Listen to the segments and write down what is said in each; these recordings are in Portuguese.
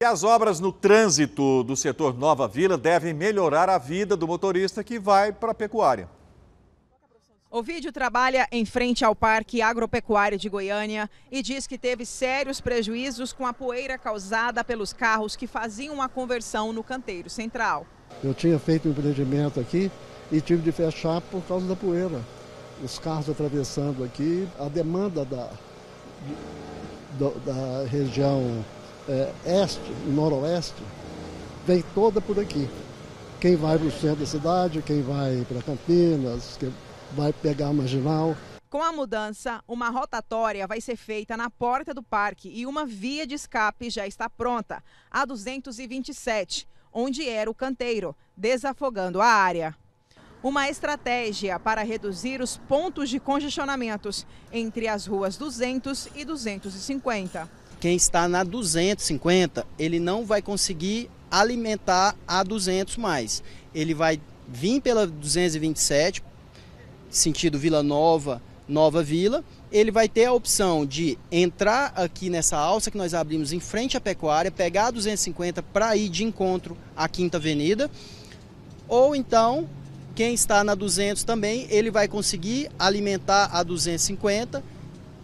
E as obras no trânsito do setor Nova Vila devem melhorar a vida do motorista que vai para a pecuária. O vídeo trabalha em frente ao Parque Agropecuário de Goiânia e diz que teve sérios prejuízos com a poeira causada pelos carros que faziam a conversão no canteiro central. Eu tinha feito um empreendimento aqui e tive de fechar por causa da poeira. Os carros atravessando aqui, a demanda da, da região é, este, noroeste, vem toda por aqui. Quem vai para o centro da cidade, quem vai para Campinas, quem vai pegar a marginal. Com a mudança, uma rotatória vai ser feita na porta do parque e uma via de escape já está pronta, a 227, onde era o canteiro, desafogando a área. Uma estratégia para reduzir os pontos de congestionamentos entre as ruas 200 e 250. Quem está na 250, ele não vai conseguir alimentar a 200 mais. Ele vai vir pela 227, sentido Vila Nova, Nova Vila. Ele vai ter a opção de entrar aqui nessa alça que nós abrimos em frente à pecuária, pegar a 250 para ir de encontro à Quinta Avenida. Ou então, quem está na 200 também, ele vai conseguir alimentar a 250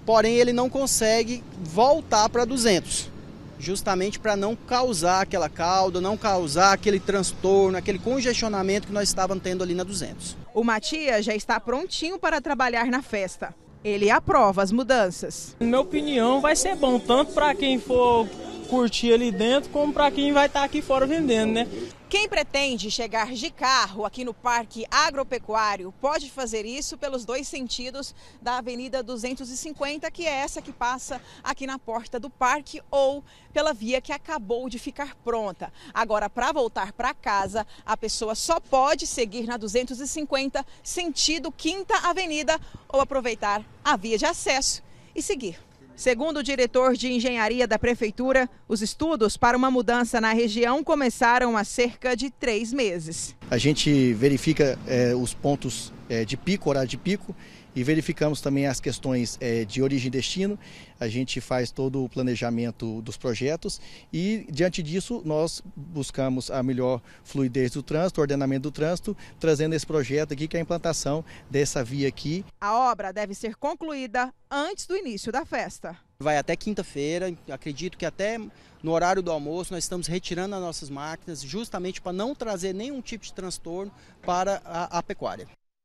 porém ele não consegue voltar para 200, justamente para não causar aquela cauda, não causar aquele transtorno, aquele congestionamento que nós estávamos tendo ali na 200. O Matias já está prontinho para trabalhar na festa. Ele aprova as mudanças. Na minha opinião, vai ser bom tanto para quem for curtir ali dentro, como para quem vai estar tá aqui fora vendendo, né? Quem pretende chegar de carro aqui no Parque Agropecuário pode fazer isso pelos dois sentidos da Avenida 250, que é essa que passa aqui na porta do parque, ou pela via que acabou de ficar pronta. Agora, para voltar para casa, a pessoa só pode seguir na 250, sentido Quinta Avenida, ou aproveitar a via de acesso e seguir Segundo o diretor de engenharia da prefeitura, os estudos para uma mudança na região começaram há cerca de três meses. A gente verifica é, os pontos é, de pico, horário de pico, e verificamos também as questões é, de origem e destino. A gente faz todo o planejamento dos projetos e, diante disso, nós buscamos a melhor fluidez do trânsito, ordenamento do trânsito, trazendo esse projeto aqui, que é a implantação dessa via aqui. A obra deve ser concluída antes do início da festa. Vai até quinta-feira, acredito que até no horário do almoço nós estamos retirando as nossas máquinas justamente para não trazer nenhum tipo de transtorno para a, a pecuária.